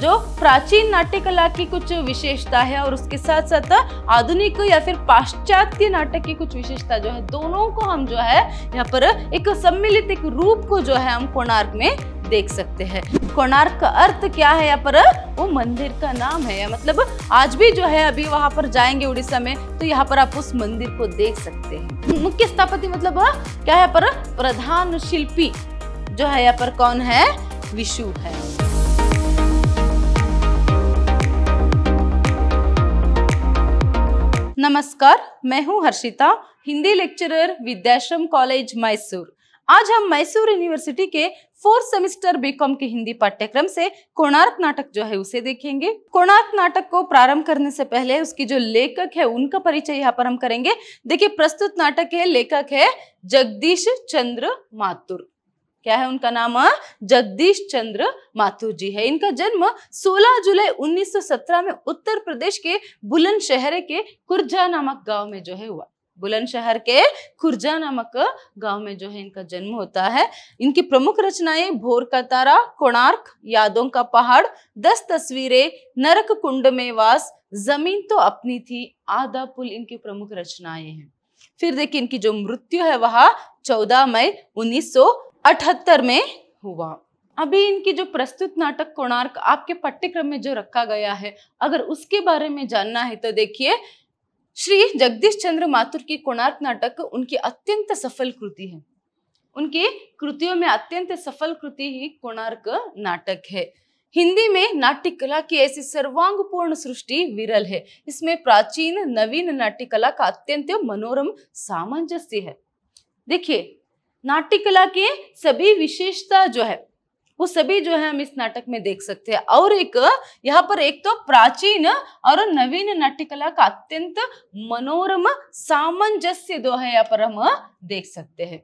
जो प्राचीन नाट्य कला की कुछ विशेषता है और उसके साथ साथ आधुनिक या फिर पाश्चात्य नाटक की कुछ विशेषता जो है दोनों को हम जो है यहाँ पर एक सम्मिलित एक रूप को जो है हम कोणार्क में देख सकते हैं कोणार्क का अर्थ क्या है यहाँ पर वो मंदिर का नाम है मतलब आज भी जो है अभी वहां पर जाएंगे उड़ीसा में तो यहाँ पर आप उस मंदिर को देख सकते हैं मुख्य स्थापति मतलब क्या है पर प्रधान शिल्पी जो है यहाँ पर कौन है विशु है नमस्कार मैं हूं हर्षिता हिंदी लेक्चरर विद्याश्रम कॉलेज मैसूर आज हम मैसूर यूनिवर्सिटी के फोर्थ सेमेस्टर बीकॉम के हिंदी पाठ्यक्रम से कोणार्क नाटक जो है उसे देखेंगे कोणार्क नाटक को प्रारंभ करने से पहले उसकी जो लेखक है उनका परिचय यहाँ पर हम करेंगे देखिए प्रस्तुत नाटक है लेखक है जगदीश चंद्र माथुर क्या है उनका नाम जगदीश चंद्र माथुर जी है इनका जन्म 16 जुलाई 1917 में उत्तर प्रदेश के बुलंदशहर के कुर्जा नामक गांव में जो है हुआ बुलंदशहर के खुर्जा नामक गांव में जो है इनका जन्म होता है इनकी प्रमुख रचनाएं भोर का तारा कोणार्क यादों का पहाड़ दस तस्वीरें नरक कुंड में वास जमीन तो अपनी थी आधा पुल इनकी प्रमुख रचनाएं हैं फिर देखिए इनकी जो मृत्यु है वह 14 मई उन्नीस सौ अठहत्तर में हुआ अभी इनकी जो प्रस्तुत नाटक कोणार्क आपके पाठ्यक्रम में जो रखा गया है अगर उसके बारे में जानना है तो देखिए श्री जगदीश चंद्र माथुर की कोणार्क नाटक उनकी अत्यंत सफल कृति है उनकी कृतियों में अत्यंत सफल कृति ही कोणार्क नाटक है हिंदी में नाट्य कला की ऐसी सर्वांगपूर्ण सृष्टि विरल है इसमें प्राचीन नवीन नाट्य कला का अत्यंत मनोरम सामंजस्य है देखिए नाट्य कला के सभी विशेषता जो है वो सभी जो है हम इस नाटक में देख सकते हैं और एक यहाँ पर एक तो प्राचीन और नवीन नाट्य कला का अत्यंत मनोरम सामंजस्य जो है यहाँ पर हम देख सकते हैं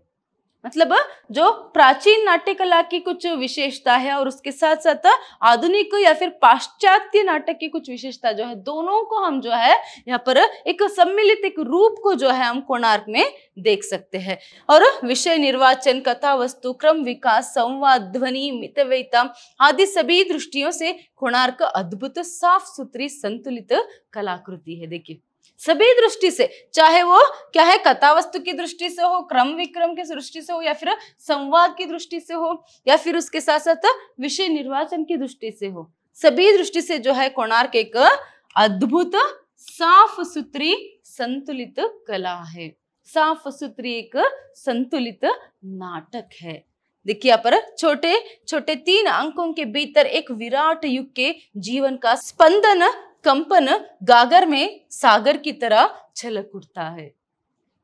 मतलब जो प्राचीन नाट्य कला की कुछ विशेषता है और उसके साथ साथ आधुनिक या फिर पाश्चात्य नाटक की कुछ विशेषता जो है दोनों को हम जो है यहाँ पर एक सम्मिलित एक रूप को जो है हम कोणार्क में देख सकते हैं और विषय निर्वाचन कथा वस्तु क्रम विकास संवाद ध्वनि मितव्यता आदि सभी दृष्टियों से कोणार्क अद्भुत साफ सुथरी संतुलित कलाकृति है देखिए सभी दृष्टि से चाहे वो क्या है कथा वस्तु की दृष्टि से हो क्रम विक्रम की दृष्टि से हो या फिर संवाद की दृष्टि से हो या फिर उसके साथ साथ विषय निर्वाचन की दृष्टि से हो सभी दृष्टि से जो है कोणार्क एक अद्भुत साफ सुथरी संतुलित कला है साफ सुथरी एक संतुलित नाटक है देखिए यहाँ पर छोटे छोटे तीन अंकों के भीतर एक विराट युग के जीवन का स्पंदन कंपन गागर में सागर की तरह छलक उठता है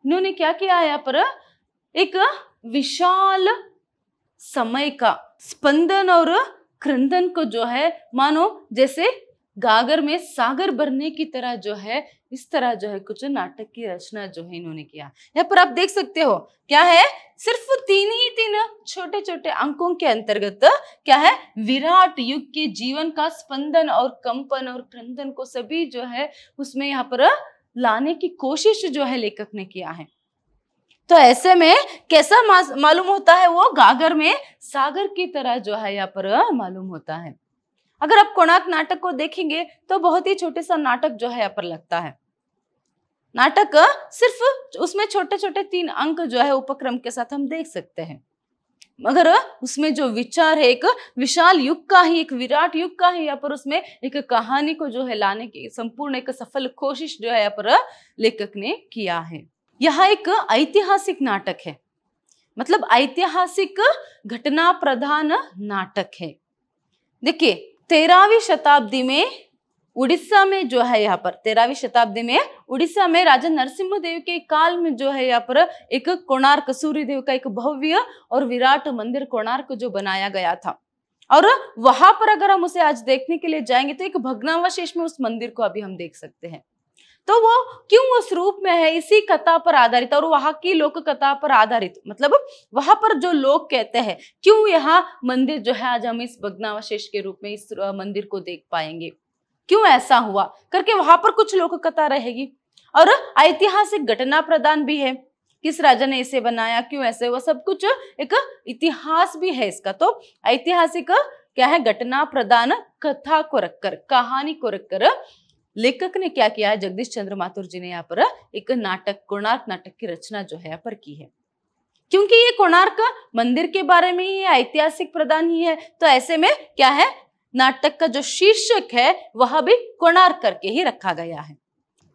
इन्होंने क्या किया है यहाँ पर एक विशाल समय का स्पंदन और क्रंदन को जो है मानो जैसे गागर में सागर भरने की तरह जो है इस तरह जो है कुछ नाटक की रचना जो है इन्होंने किया यहाँ पर आप देख सकते हो क्या है सिर्फ तीन ही तीन छोटे छोटे अंकों के अंतर्गत क्या है विराट युग के जीवन का स्पंदन और कंपन और क्रंदन को सभी जो है उसमें यहाँ पर लाने की कोशिश जो है लेखक ने किया है तो ऐसे में कैसा मालूम होता है वो गागर में सागर की तरह जो है यहाँ पर मालूम होता है अगर आप कोणार्क नाटक को देखेंगे तो बहुत ही छोटे सा नाटक जो है यहाँ पर लगता है नाटक सिर्फ उसमें छोटे छोटे तीन अंक जो है उपक्रम के साथ हम देख सकते हैं मगर उसमें जो विचार है एक विशाल युग का ही एक विराट युग का ही यहाँ पर उसमें एक कहानी को जो है लाने की संपूर्ण एक सफल कोशिश जो है यहाँ पर लेखक ने किया है यह एक ऐतिहासिक नाटक है मतलब ऐतिहासिक घटना प्रधान नाटक है देखिए तेरहवीं शताब्दी में उड़ीसा में जो है यहाँ पर तेरहवीं शताब्दी में उड़ीसा में राजा नरसिंह देव के काल में जो है यहाँ पर एक कोणार्क सूर्य देव का एक भव्य और विराट मंदिर कोणार्क जो बनाया गया था और वहां पर अगर हम उसे आज देखने के लिए जाएंगे तो एक भग्नावशेष में उस मंदिर को अभी हम देख सकते हैं तो वो क्यों उस रूप में है इसी कथा पर आधारित और वहां की लोक कथा पर आधारित मतलब वहां पर जो लोग कहते हैं क्यों यहाँ मंदिर जो है आज हम इस भग्नावशेष के रूप में इस मंदिर को देख पाएंगे क्यों ऐसा हुआ करके वहां पर कुछ लोक कथा रहेगी और ऐतिहासिक घटना प्रदान भी है किस राजा ने इसे बनाया क्यों ऐसे वो सब कुछ एक इतिहास भी है इसका तो ऐतिहासिक क्या है घटना प्रदान कथा को रखकर कहानी को रखकर लेखक ने क्या किया है जगदीश चंद्र माथुर जी ने यहाँ पर एक नाटक कोणार्क नाटक की रचना जो है यहाँ पर की है क्योंकि ये कोणार्क मंदिर के बारे में ही ऐतिहासिक प्रदान ही है तो ऐसे में क्या है नाटक का जो शीर्षक है वह भी कोणार्क करके ही रखा गया है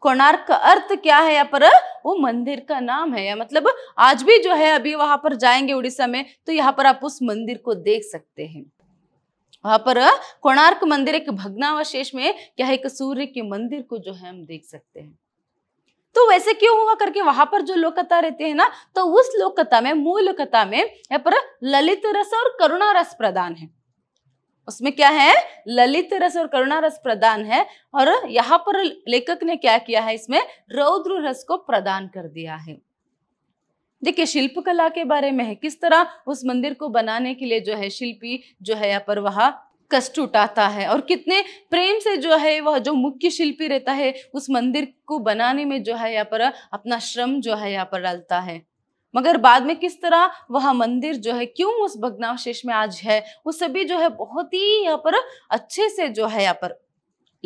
कोणार्क का अर्थ क्या है यहाँ पर वो मंदिर का नाम है मतलब आज भी जो है अभी वहां पर जाएंगे उड़ीसा में तो यहाँ पर आप उस मंदिर को देख सकते हैं वहां पर कोणार्क मंदिर एक भग्नावशेष में क्या है एक सूर्य के मंदिर को जो है हम देख सकते हैं तो वैसे क्यों हुआ करके वहां पर जो लोक कथा रहती है ना तो उस लोक कथा में मूल कथा में यहाँ पर ललित रस और करुणा रस प्रदान है उसमें क्या है ललित रस और करुणा रस प्रदान है और यहाँ पर लेखक ने क्या किया है इसमें रौद्र रस को प्रदान कर दिया है देखिए कला के बारे में है किस तरह उस मंदिर को बनाने के लिए जो है शिल्पी जो है या वह कष्ट उठाता है और कितने प्रेम से जो है वह जो मुख्य शिल्पी रहता है उस मंदिर को बनाने में जो है यहाँ पर अपना श्रम जो है यहाँ पर डालता है मगर बाद में किस तरह वह मंदिर जो है क्यों उस भग्नावशेष में आज है वो सभी जो है बहुत ही यहाँ पर अच्छे से जो है यहाँ पर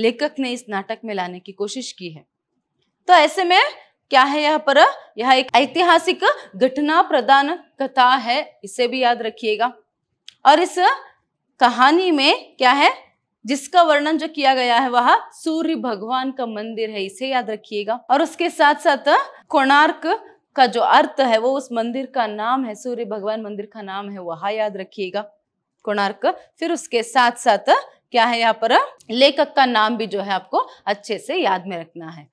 लेखक ने इस नाटक में लाने की कोशिश की है तो ऐसे में क्या है यह पर यह एक ऐतिहासिक घटना प्रदान कथा है इसे भी याद रखिएगा और इस कहानी में क्या है जिसका वर्णन जो किया गया है वह सूर्य भगवान का मंदिर है इसे याद रखिएगा और उसके साथ साथ कोणार्क का जो अर्थ है वो उस मंदिर का नाम है सूर्य भगवान मंदिर का नाम है वह याद रखिएगा कोणार्क फिर उसके साथ साथ क्या है यहाँ पर लेखक का नाम भी जो है आपको अच्छे से याद में रखना है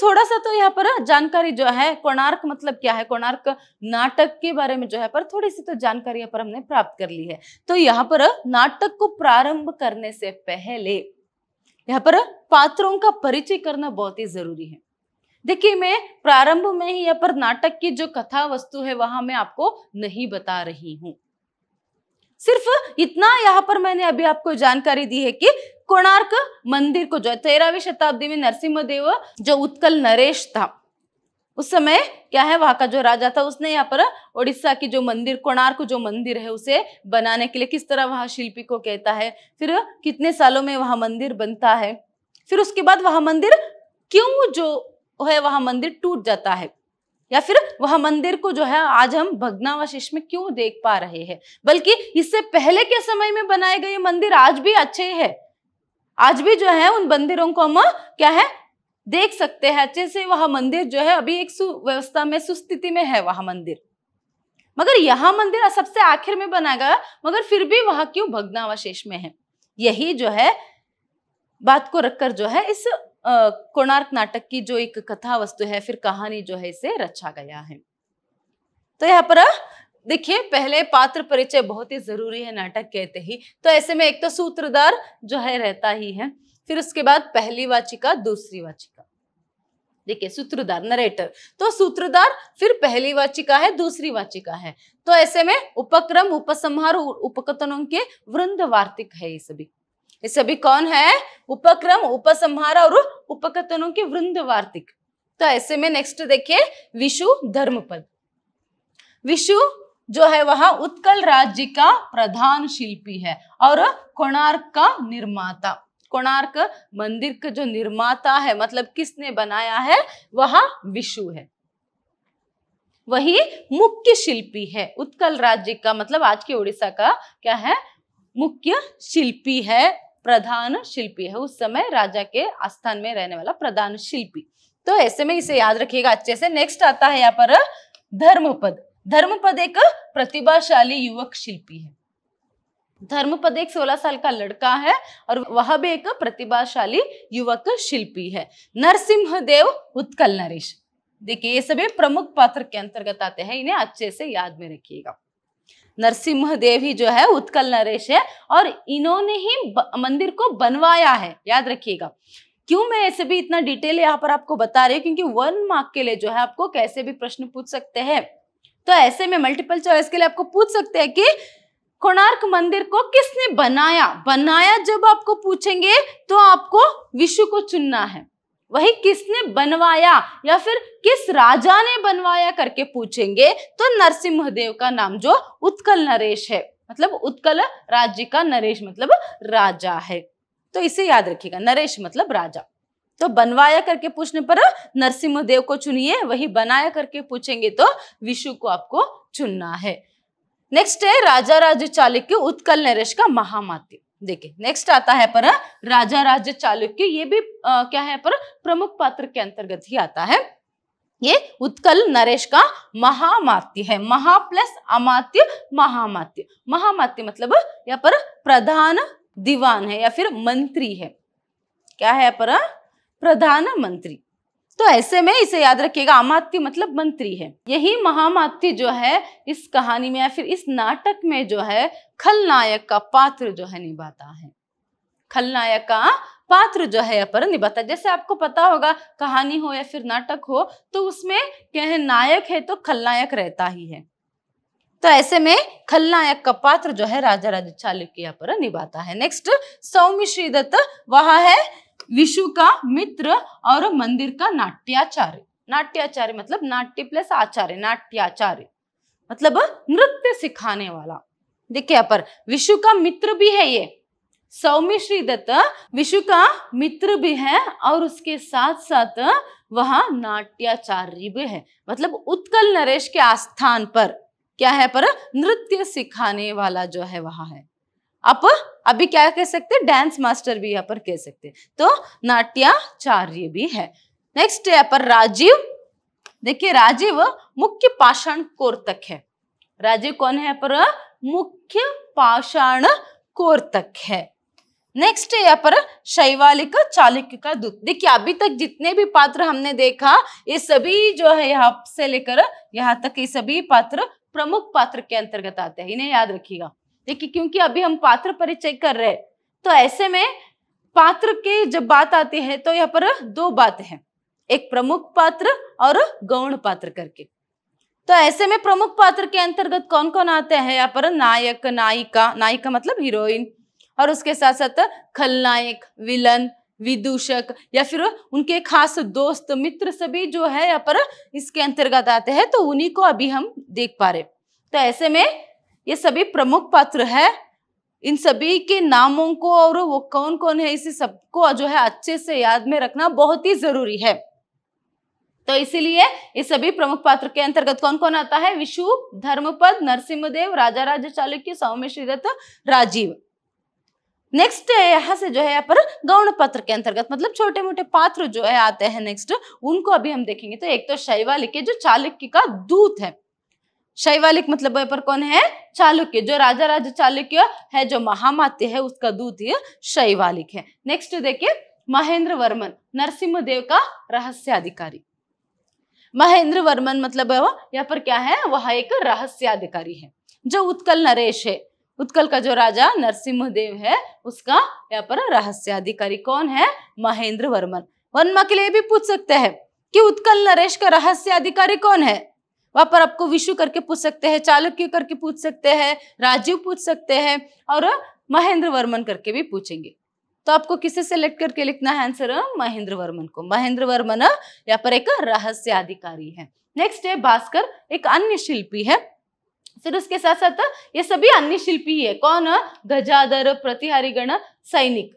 तो थोड़ा सा तो यहाँ पर हाँ, जानकारी जो है कोणार्क मतलब क्या है कोणार्क नाटक के बारे में जो है पर थोड़ी सी तो जानकारी यहाँ पर हमने प्राप्त कर ली है तो यहाँ पर नाटक को प्रारंभ करने से पहले यहाँ पर पात्रों का परिचय करना बहुत ही जरूरी है देखिए मैं प्रारंभ में ही यहाँ पर नाटक की जो कथा वस्तु है वहां मैं आपको नहीं बता रही हूँ सिर्फ इतना यहाँ पर मैंने अभी आपको जानकारी दी है कि कोणार्क मंदिर को जो है तेरहवीं शताब्दी में नरसिम्ह जो उत्कल नरेश था उस समय क्या है वहां का जो राजा था उसने यहाँ पर ओडिशा की जो मंदिर कोणार्क जो मंदिर है उसे बनाने के लिए किस तरह वहां शिल्पी को कहता है फिर कितने सालों में वहां मंदिर बनता है फिर उसके बाद वहां मंदिर क्यों जो है वहां मंदिर टूट जाता है या फिर वह मंदिर को जो है आज हम भगनावशिष में क्यों देख पा रहे हैं बल्कि इससे पहले के समय में बनाए गए मंदिर आज भी अच्छे है आज भी जो है उन मंदिरों को हम क्या है देख सकते हैं अच्छे से वह मंदिर जो है अभी एक सुव्यवस्था में सुस्थिति में है वह मंदिर मगर यह मंदिर सबसे आखिर में बना गया मगर फिर भी वह क्यों भग्नावशेष में है यही जो है बात को रखकर जो है इस कोणार्क नाटक की जो एक कथा वस्तु है फिर कहानी जो है इसे रचा गया है तो यहाँ पर देखिए पहले पात्र परिचय बहुत ही जरूरी है नाटक कहते ही तो ऐसे में एक तो सूत्रधार जो है रहता ही है फिर उसके बाद पहली वाचिका दूसरी वाचिका देखिए सूत्रधार नरेटर तो सूत्रधार फिर पहली वाचिका है दूसरी वाचिका है तो ऐसे में उपक्रम उपसंहार उपकथनों के वृंद वार्तिक है ये सभी ये सभी कौन है उपक्रम उपसंहार और उपकथनों के वृंद वार्तिक तो ऐसे में नेक्स्ट देखिए विशु धर्मपद विशु जो है वह उत्कल राज्य का प्रधान शिल्पी है और कोणार्क का निर्माता कोणार्क मंदिर का जो निर्माता है मतलब किसने बनाया है वह विशु है वही मुख्य शिल्पी है उत्कल राज्य का मतलब आज के उड़ीसा का क्या है मुख्य शिल्पी है प्रधान शिल्पी है उस समय राजा के आस्थान में रहने वाला प्रधान शिल्पी तो ऐसे में इसे याद रखिएगा अच्छे से नेक्स्ट आता है यहाँ पर धर्मपद धर्मपद एक प्रतिभाशाली युवक शिल्पी है धर्मपद एक 16 साल का लड़का है और वह भी एक प्रतिभाशाली युवक शिल्पी है नरसिंह देव उत्कल नरेश देखिए ये सभी प्रमुख पात्र के अंतर्गत आते हैं इन्हें अच्छे से याद में रखिएगा नरसिम्ह देवी ही जो है उत्कल नरेश है और इन्होंने ही मंदिर को बनवाया है याद रखिएगा क्यों मैं ऐसे भी इतना डिटेल यहाँ पर आपको बता रही हूँ क्योंकि वन मार्क के लिए जो है आपको कैसे भी प्रश्न पूछ सकते हैं तो ऐसे में मल्टीपल चॉइस के लिए आपको पूछ सकते हैं कि कोणार्क मंदिर को किसने बनाया बनाया जब आपको पूछेंगे तो आपको विश्व को चुनना है वही किसने बनवाया या फिर किस राजा ने बनवाया करके पूछेंगे तो नरसिम्हदेव का नाम जो उत्कल नरेश है मतलब उत्कल राज्य का नरेश मतलब राजा है तो इसे याद रखिएगा नरेश मतलब राजा तो बनवाया करके पूछने पर नरसिंह देव को चुनिए वही बनाया करके पूछेंगे तो विशु को आपको चुनना है नेक्स्ट है राजा राज्य चालिक उत्कल नरेश का महामाती देखिए नेक्स्ट आता है पर राजा राज्य चालुक्य ये भी आ, क्या है पर प्रमुख पात्र के अंतर्गत ही आता है ये उत्कल नरेश का महामात्य है महा प्लस अमात्य महामात्य महामात्य मतलब यहाँ पर प्रधान दीवान है या फिर मंत्री है क्या है पर प्रधान मंत्री तो ऐसे में इसे याद रखिएगा अमात्य मतलब मंत्री है यही महामात्य जो है इस कहानी में या फिर इस नाटक में जो है खलनायक का पात्र जो है निभाता है खलनायक का पात्र जो है पर निभाता जैसे आपको पता होगा कहानी हो या फिर नाटक हो तो उसमें क्या है नायक है तो खलनायक रहता ही है तो ऐसे में खलनायक का पात्र जो है राजा राजा चालुक्य पर निभाता है नेक्स्ट सौमिश्री दत्त वहा है विशु का मित्र और मंदिर का नाट्याचार्य नाट्याचार्य मतलब नाट्य प्लस आचार्य नाट्याचार्य मतलब नृत्य सिखाने वाला देखिए यहाँ पर विशु का मित्र भी है ये सौम्य श्री दत्त विशु का मित्र भी है और उसके साथ साथ वह नाट्याचार्य भी है मतलब उत्कल नरेश के आस्थान पर क्या है पर नृत्य सिखाने वाला जो है वहां है आप अभी क्या कह सकते हैं डांस मास्टर भी यहाँ पर कह सकते हैं तो नाट्याचार्य भी है नेक्स्ट यहाँ पर राजीव देखिए राजीव मुख्य पाषाण तक है राजीव कौन है यहाँ पर मुख्य पाषाण कोर तक है नेक्स्ट यहाँ पर शैवालिक चालुक्य का दूत देखिए अभी तक जितने भी पात्र हमने देखा ये सभी जो है यहाँ से लेकर यहाँ तक ये सभी पात्र प्रमुख पात्र के अंतर्गत आते हैं इन्हें याद रखिएगा देखिए क्योंकि अभी हम पात्र परिचय कर रहे हैं तो ऐसे में पात्र के जब बात आती है तो यहाँ पर दो बात है एक प्रमुख पात्र और गौण पात्र करके तो ऐसे में प्रमुख पात्र के अंतर्गत कौन कौन आते हैं यहाँ पर नायक नायिका नायिका मतलब हीरोइन और उसके साथ साथ खलनायक विलन विदूषक या फिर उनके खास दोस्त मित्र सभी जो है यहाँ पर इसके अंतर्गत आते हैं तो उन्हीं को अभी हम देख पा रहे तो ऐसे में ये सभी प्रमुख पात्र है इन सभी के नामों को और वो कौन कौन है इसे सबको जो है अच्छे से याद में रखना बहुत ही जरूरी है तो इसीलिए इस सभी प्रमुख पात्र के अंतर्गत कौन कौन आता है विशु धर्मपद नरसिंहदेव राजा राज चालुक्य सौम्य श्रीदत्त राजीव नेक्स्ट यहाँ से जो है यहाँ पर गौण पात्र के अंतर्गत मतलब छोटे मोटे पात्र जो है आते हैं नेक्स्ट उनको अभी हम देखेंगे तो एक तो शैवालिक जो चालुक्य का दूत है शैवालिक मतलब पर कौन है चालुक्य जो राजा राजा चालुक्य है जो महामात्य है उसका दूत शैवालिक है नेक्स्ट देखिए महेंद्र वर्मन नरसिंह देव का अधिकारी महेंद्र वर्मन मतलब यहाँ पर क्या है वह एक रहस्य अधिकारी है जो उत्कल नरेश है उत्कल का जो राजा नरसिंह देव है उसका यहाँ पर रहस्य अधिकारी कौन है महेंद्र वर्मन वर्मा के लिए भी पूछ सकते हैं कि उत्कल नरेश का रहस्य अधिकारी कौन है वहां पर आपको विशु करके पूछ सकते हैं चालुक्य करके पूछ सकते हैं राजीव पूछ सकते हैं और महेंद्र वर्मन करके भी पूछेंगे तो आपको किसे सेलेक्ट करके लिखना है आंसर महेंद्र वर्मन को महेंद्र वर्मन यहाँ पर एक रहस्य अधिकारी है नेक्स्ट है भास्कर एक अन्य शिल्पी है फिर उसके साथ साथ ये सभी अन्य शिल्पी है कौन गजाधर प्रतिहारी गण सैनिक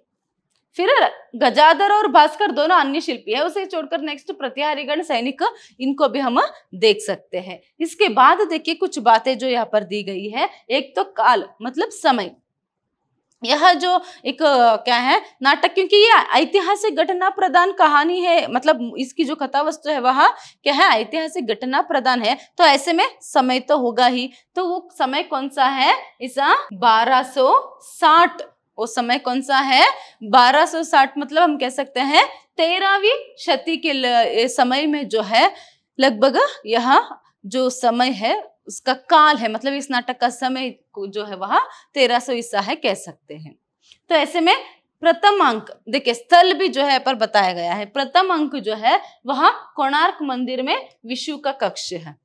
फिर गजाधर और भास्कर दोनों अन्य शिल्पी है उसे छोड़कर नेक्स्ट प्रत्याहारीगण सैनिक इनको भी हम देख सकते हैं इसके बाद देखिए कुछ बातें जो यहाँ पर दी गई है एक तो काल मतलब समय यह जो एक क्या है नाटक क्योंकि यह ऐतिहासिक घटना प्रदान कहानी है मतलब इसकी जो कथा वस्तु है वह क्या है ऐतिहासिक घटना प्रदान है तो ऐसे में समय तो होगा ही तो वो समय कौन सा है इसा 1260 उस समय कौन सा है 1260 मतलब हम कह सकते हैं तेरहवीं शती के समय में जो है लगभग यह जो समय है उसका काल है मतलब इस नाटक का समय जो है वह तेरह सौ ईसा है कह सकते हैं तो ऐसे में प्रथम अंक देखिए स्थल भी जो है पर बताया गया है प्रथम अंक जो है वह कोणार्क मंदिर में विषु का कक्ष है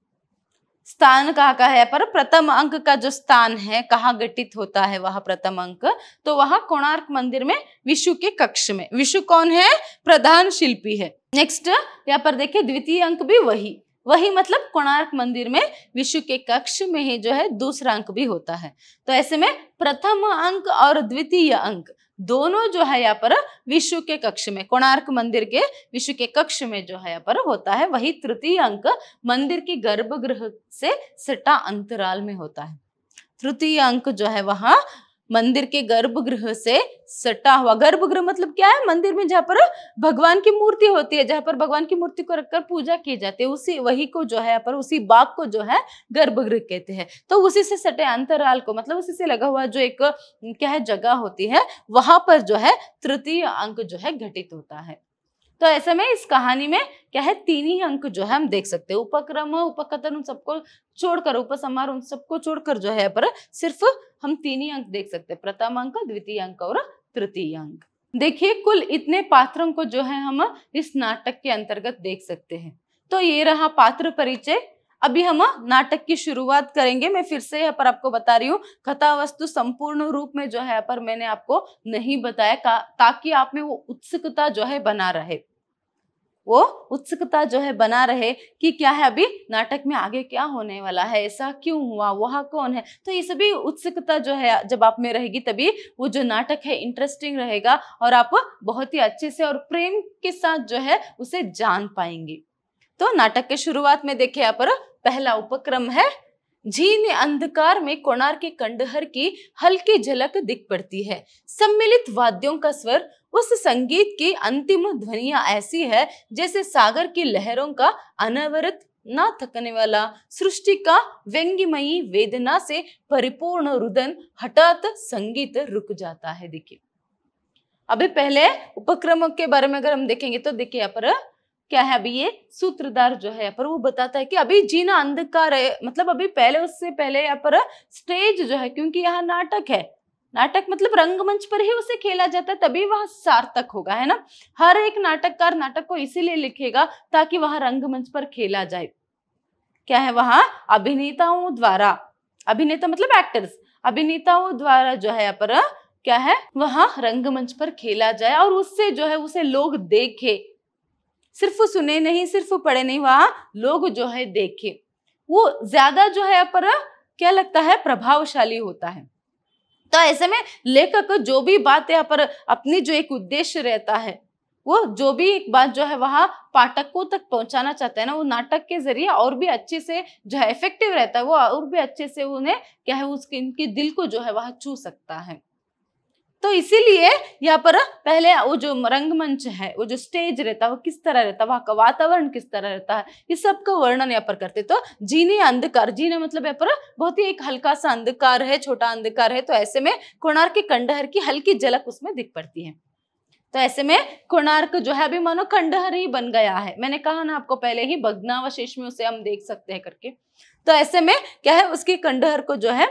स्थान कहाँ का है पर प्रथम अंक का जो स्थान है कहाँ घटित होता है वह प्रथम अंक तो वह कोणार्क मंदिर में विशु के कक्ष में विशु कौन है प्रधान शिल्पी है नेक्स्ट यहाँ पर देखिए द्वितीय अंक भी वही वही मतलब कोणार्क मंदिर में विश्व के कक्ष में ही जो है दूसरा अंक भी होता है तो ऐसे में प्रथम अंक और द्वितीय अंक दोनों जो है यहाँ पर विश्व के कक्ष में कोणार्क मंदिर के विश्व के कक्ष में जो है यहाँ पर होता है वही तृतीय अंक मंदिर की गर्भगृह से सटा अंतराल में होता है तृतीय अंक जो है वहां मंदिर के गर्भगृह से सटा हुआ गर्भगृह मतलब क्या है मंदिर में जहाँ पर भगवान की मूर्ति होती है जहाँ पर भगवान की मूर्ति को रखकर पूजा की जाती है उसी वही को जो है पर उसी बाग को जो है गर्भगृह कहते हैं तो उसी से सटे अंतराल को मतलब उसी से लगा हुआ जो एक क्या है जगह होती है वहां पर जो है तृतीय अंक जो है घटित होता है तो ऐसे में इस कहानी में क्या है तीन ही अंक जो है हम देख सकते हैं उपक्रम उपकथन उन सबको छोड़कर उपसमार उन सबको छोड़कर जो है पर सिर्फ हम तीन ही अंक देख सकते हैं प्रथम अंक द्वितीय अंक और तृतीय अंक देखिए कुल इतने पात्रों को जो है हम इस नाटक के अंतर्गत देख सकते हैं तो ये रहा पात्र परिचय अभी हम नाटक की शुरुआत करेंगे मैं फिर से यहाँ पर आपको बता रही हूँ कथा वस्तु संपूर्ण रूप में जो है पर मैंने आपको नहीं बताया ताकि आप में वो उत्सुकता जो है बना रहे वो उत्सुकता जो है बना रहे कि क्या है अभी नाटक में आगे क्या होने वाला है ऐसा क्यों हुआ वह कौन है तो ये सभी उत्सुकता जो है जब आप में रहेगी तभी वो जो नाटक है इंटरेस्टिंग रहेगा और आप बहुत ही अच्छे से और प्रेम के साथ जो है उसे जान पाएंगे तो नाटक के शुरुआत में देखे यहाँ पर पहला उपक्रम है झीन अंधकार में कोणार के कंडहर की हल्की झलक दिख पड़ती है सम्मिलित वाद्यों का स्वर उस संगीत की अंतिम ध्वनिया ऐसी है जैसे सागर की लहरों का अनवरत ना थकने वाला सृष्टि का व्यंग्यमयी वेदना से परिपूर्ण रुदन हटात संगीत रुक जाता है देखिए अभी पहले उपक्रम के बारे में अगर हम देखेंगे तो देखिए यहाँ पर क्या है अभी ये सूत्रधार जो है यहाँ पर वो बताता है कि अभी जीना अंधकार है मतलब अभी पहले उससे पहले यहाँ पर स्टेज जो है क्योंकि यहाँ नाटक है नाटक मतलब रंगमंच पर ही उसे खेला जाता है तभी वह सार्थक होगा है ना हर एक नाटककार नाटक को इसीलिए लिखेगा ताकि वह रंगमंच पर खेला जाए क्या है वहां अभिनेताओं द्वारा अभिनेता मतलब एक्टर्स अभिनेताओं द्वारा जो है यहाँ पर क्या है वहां रंगमंच पर खेला जाए और उससे जो है उसे लोग देखे सिर्फ सुने नहीं सिर्फ पढ़े नहीं वहां लोग जो है देखे वो ज्यादा जो है पर क्या लगता है प्रभावशाली होता है तो ऐसे में लेखक जो भी बात यहाँ पर अपनी जो एक उद्देश्य रहता है वो जो भी एक बात जो है वहाँ पाठकों तक पहुंचाना चाहता है ना वो नाटक के जरिए और भी अच्छे से जो है इफेक्टिव रहता है वो और भी अच्छे से उन्हें क्या है उसके इनके दिल को जो है वह छू सकता है तो इसीलिए यहाँ पर पहले वो जो रंगमंच है वो जो स्टेज रहता है वो किस तरह रहता है वहाँ का वातावरण किस तरह रहता है ये सब का वर्णन यहाँ पर करते तो जीने अंधकार जीने मतलब यहाँ पर बहुत ही एक हल्का सा अंधकार है छोटा अंधकार है तो ऐसे में कोणार के कंडहर की हल्की झलक उसमें दिख पड़ती है तो ऐसे में कोणार्क जो है अभी मानो खंडहर ही बन गया है मैंने कहा ना आपको पहले ही भग्नावशेष में उसे हम देख सकते हैं करके तो ऐसे में क्या है उसके खंडहर को जो है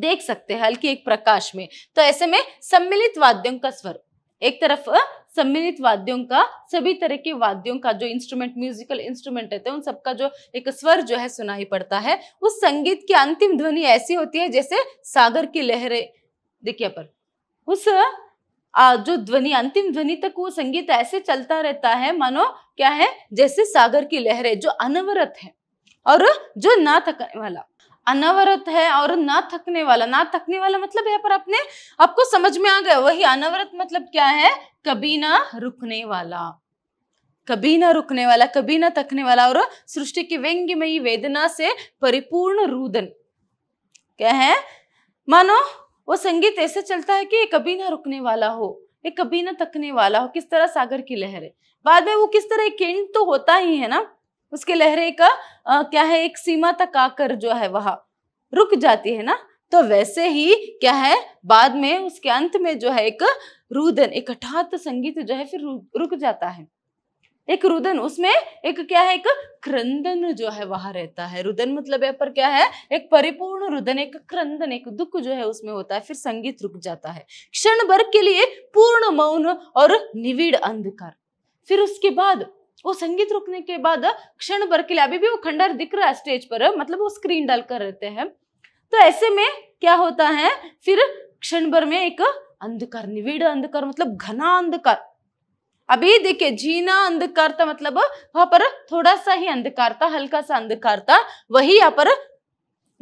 देख सकते हैं हल्की एक प्रकाश में तो ऐसे में सम्मिलित वाद्यों का स्वर एक तरफ सम्मिलित वाद्यों का सभी तरह के वाद्यों का जो इंस्ट्रूमेंट म्यूजिकल इंस्ट्रूमेंट रहते हैं उन सबका जो एक स्वर जो है सुनाई पड़ता है उस संगीत की अंतिम ध्वनि ऐसी होती है जैसे सागर की लहरें देखिए पर उस जो ध्वनि अंतिम ध्वनि तक वो संगीत ऐसे चलता रहता है मानो क्या है जैसे सागर की लहरें जो अनवरत है और जो ना थकने वाला अनवरत है और ना थकने वाला ना थकने वाला मतलब यहाँ पर आपने आपको समझ में आ गया वही अनवरत मतलब क्या है कभी ना रुकने वाला कभी ना रुकने वाला कभी ना थकने वाला और सृष्टि की व्यंग्यमयी वेदना से परिपूर्ण रुदन क्या है मानो वो संगीत ऐसे चलता है कि ये कभी ना रुकने वाला हो ये कभी ना थकने वाला हो किस तरह सागर की लहर है बाद में वो किस तरह एक तो होता ही है ना उसके लहरें का आ, क्या है एक सीमा तक आकर जो है वह रुक जाती है ना तो वैसे ही क्या है बाद में उसके अंत में जो है एक रुदन एक हठात संगीत जो है फिर रुक जाता है एक रुदन उसमें एक क्या है एक क्रंदन जो है वहां रहता है रुदन मतलब यहाँ पर क्या है एक परिपूर्ण रुदन एक क्रंदन एक दुख जो है उसमें होता है फिर संगीत रुक जाता है क्षण भर के लिए पूर्ण मौन और निविड़ अंधकार फिर उसके बाद वो संगीत रुकने के बाद क्षण भर के लिए अभी भी वो खंडर दिख रहा है स्टेज पर मतलब वो स्क्रीन डाल कर रहते हैं तो ऐसे में क्या होता है फिर क्षण भर में एक अंधकार निविड़ अंधकार मतलब घना अंधकार अभी देखिए जीना अंधकार था मतलब वहां पर थोड़ा सा ही अंधकार था हल्का सा अंधकार था वही यहाँ पर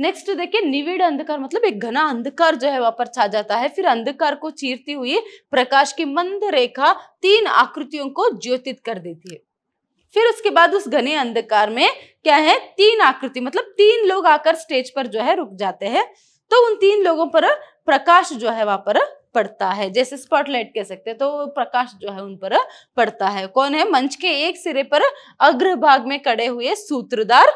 नेक्स्ट देखिए निविड़ अंधकार मतलब एक घना अंधकार जो है वहां पर छा जाता है फिर अंधकार को चीरती हुई प्रकाश की मंद रेखा तीन आकृतियों को ज्योतित कर देती है फिर उसके बाद उस घने अंधकार में क्या है तीन आकृति मतलब तीन लोग आकर स्टेज पर जो है रुक जाते हैं तो उन तीन लोगों पर प्रकाश जो है वहां पर पड़ता है जैसे स्पॉटलाइट कह सकते हैं तो प्रकाश जो है उन पर पड़ता है कौन है मंच के एक सिरे पर अग्रभाग में खड़े हुए सूत्रधार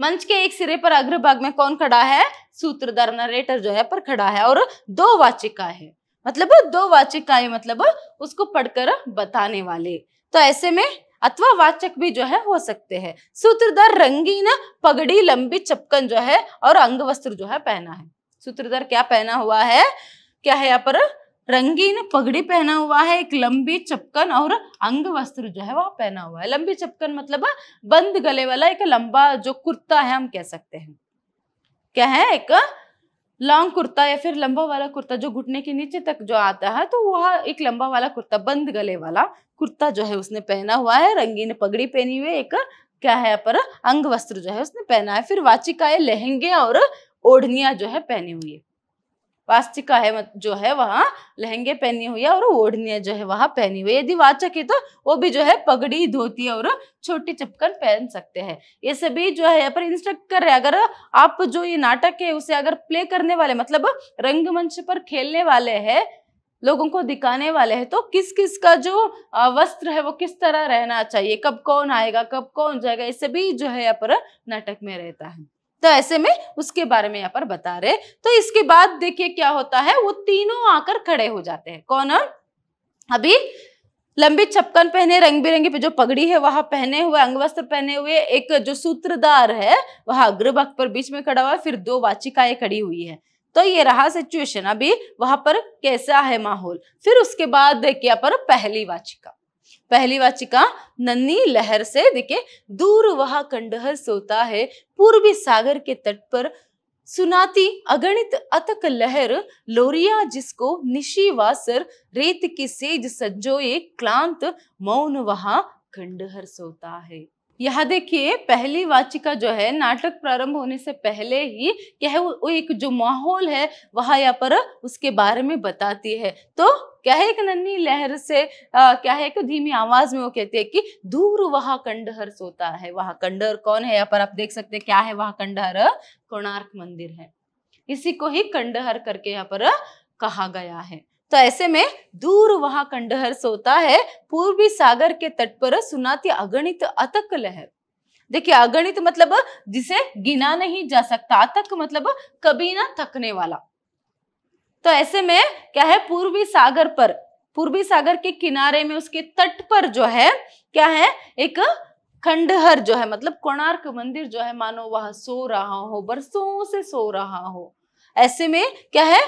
मंच के एक सिरे पर अग्रभाग में कौन खड़ा है सूत्रधार नरेटर जो है पर खड़ा है और दो वाचिका है मतलब दो वाचिकाएं मतलब उसको पढ़कर बताने वाले तो ऐसे में अथवा वाचक भी जो है हो सकते हैं सूत्रधार रंगीन पगड़ी लंबी चपकन जो है और वस्त्र जो है पहना है सूत्रधार क्या पहना हुआ है क्या है यहाँ पर रंगीन पगड़ी पहना हुआ है एक लंबी चपकन और अंग वस्त्र जो है वह पहना हुआ है लंबी चपकन मतलब बंद गले वाला एक लंबा जो कुर्ता है हम कह सकते हैं क्या है एक लॉन्ग कुर्ता या फिर लंबा वाला कुर्ता जो घुटने के नीचे तक जो आता है तो वह एक लंबा वाला कुर्ता बंद गले वाला कुर्ता जो है उसने पहना हुआ है रंगीन पगड़ी पहनी हुई एक क्या है पर अंग वस्त्र जो है उसने पहना है फिर वाचिकाएं लहंगे और ओढ़निया जो है पहनी हुई है वास्तिका है जो है वहाँ लहंगे पहनी हुई है और ओढ़नी जो है वहाँ पहनी हुई है यदि वाचक है तो वो भी जो है पगड़ी धोती और छोटी चपकन पहन सकते हैं ये सभी जो है यहाँ पर इंस्ट्रक्ट कर रहे हैं अगर आप जो ये नाटक है उसे अगर प्ले करने वाले मतलब रंगमंच पर खेलने वाले है लोगों को दिखाने वाले हैं तो किस किस का जो वस्त्र है वो किस तरह रहना चाहिए कब कौन आएगा कब कौन जाएगा ये सभी जो है यहाँ पर नाटक में रहता है तो ऐसे में उसके बारे में यहाँ पर बता रहे तो इसके बाद देखिए क्या होता है वो तीनों आकर खड़े हो जाते हैं कौन है? अभी लंबी छपकन पहने रंग बिरंगी जो पगड़ी है वहां पहने हुए अंगवस्त्र पहने हुए एक जो सूत्रधार है वह अग्रभक्त पर बीच में खड़ा हुआ है फिर दो वाचिकाएं खड़ी हुई है तो ये रहा सिचुएशन अभी वहां पर कैसा है माहौल फिर उसके बाद देखिए पर पहली वाचिका पहली वाचिका नन्नी लहर से देखे दूर वह कंडहर सोता है पूर्वी सागर के तट पर सुनाती अगणित अतक लहर लोरिया जिसको निशी वासर रेत की सेज सज्जोए क्लांत मौन वहां खंडहर सोता है यहाँ देखिए पहली वाचिका जो है नाटक प्रारंभ होने से पहले ही क्या है वो एक जो माहौल है वह यहाँ पर उसके बारे में बताती है तो क्या है एक नन्ही लहर से आ, क्या है एक धीमी आवाज में वो कहती है कि दूर वह कंडहर सोता है वह कंडहर कौन है यहाँ पर आप देख सकते हैं क्या है वह कंडहर कोणार्क मंदिर है इसी को ही कंडहर करके यहाँ पर कहा गया है तो ऐसे में दूर वहां कंडहर सोता है पूर्वी सागर के तट पर सुनाती अगणित अतक लहर देखिए अगणित मतलब जिसे गिना नहीं जा सकता अतक मतलब कभी ना थकने वाला तो ऐसे में क्या है पूर्वी सागर पर पूर्वी सागर के किनारे में उसके तट पर जो है क्या है एक खंडहर जो है मतलब कोणार्क मंदिर जो है मानो वह सो रहा हो बरसों से सो रहा हो ऐसे में क्या है